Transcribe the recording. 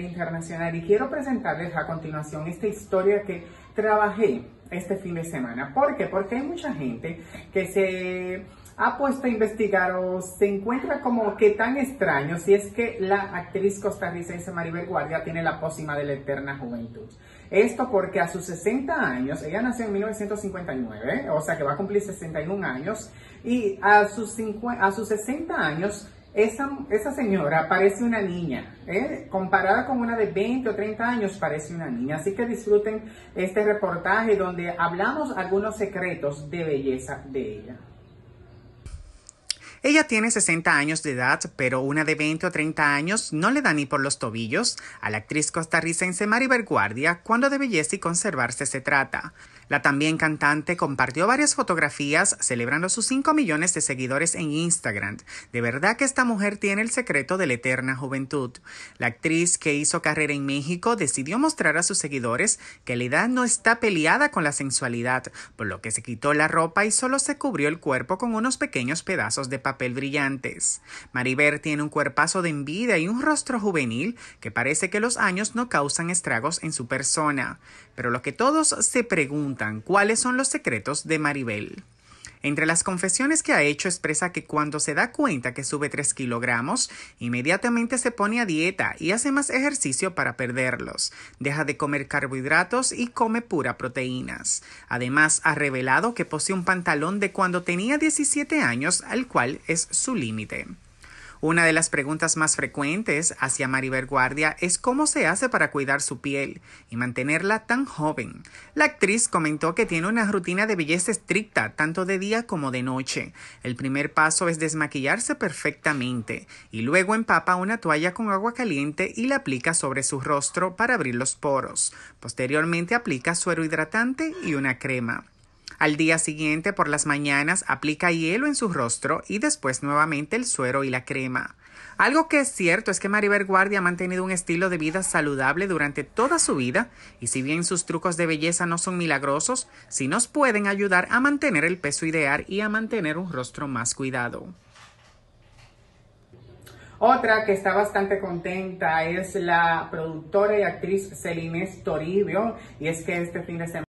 internacional y quiero presentarles a continuación esta historia que trabajé este fin de semana. ¿Por qué? Porque hay mucha gente que se ha puesto a investigar o se encuentra como que tan extraño si es que la actriz costarricense Maribel Guardia tiene la pócima de la eterna juventud. Esto porque a sus 60 años, ella nació en 1959, o sea que va a cumplir 61 años, y a sus, a sus 60 años esa, señora parece una niña, ¿eh? comparada con una de 20 o 30 años parece una niña. Así que disfruten este reportaje donde hablamos algunos secretos de belleza de ella. Ella tiene 60 años de edad, pero una de 20 o 30 años no le da ni por los tobillos a la actriz costarricense Maribel Verguardia, cuando de belleza y conservarse se trata. La también cantante compartió varias fotografías celebrando sus 5 millones de seguidores en Instagram. De verdad que esta mujer tiene el secreto de la eterna juventud. La actriz que hizo carrera en México decidió mostrar a sus seguidores que la edad no está peleada con la sensualidad, por lo que se quitó la ropa y solo se cubrió el cuerpo con unos pequeños pedazos de papel brillantes. Maribel tiene un cuerpazo de envidia y un rostro juvenil que parece que los años no causan estragos en su persona. Pero lo que todos se preguntan, ¿cuáles son los secretos de Maribel? Entre las confesiones que ha hecho expresa que cuando se da cuenta que sube 3 kilogramos, inmediatamente se pone a dieta y hace más ejercicio para perderlos. Deja de comer carbohidratos y come pura proteínas. Además, ha revelado que posee un pantalón de cuando tenía 17 años, al cual es su límite. Una de las preguntas más frecuentes hacia Maribel Guardia es cómo se hace para cuidar su piel y mantenerla tan joven. La actriz comentó que tiene una rutina de belleza estricta, tanto de día como de noche. El primer paso es desmaquillarse perfectamente y luego empapa una toalla con agua caliente y la aplica sobre su rostro para abrir los poros. Posteriormente aplica suero hidratante y una crema. Al día siguiente, por las mañanas, aplica hielo en su rostro y después nuevamente el suero y la crema. Algo que es cierto es que Maribel Guardia ha mantenido un estilo de vida saludable durante toda su vida y si bien sus trucos de belleza no son milagrosos, sí nos pueden ayudar a mantener el peso ideal y a mantener un rostro más cuidado. Otra que está bastante contenta es la productora y actriz Celinés Toribio y es que este fin de semana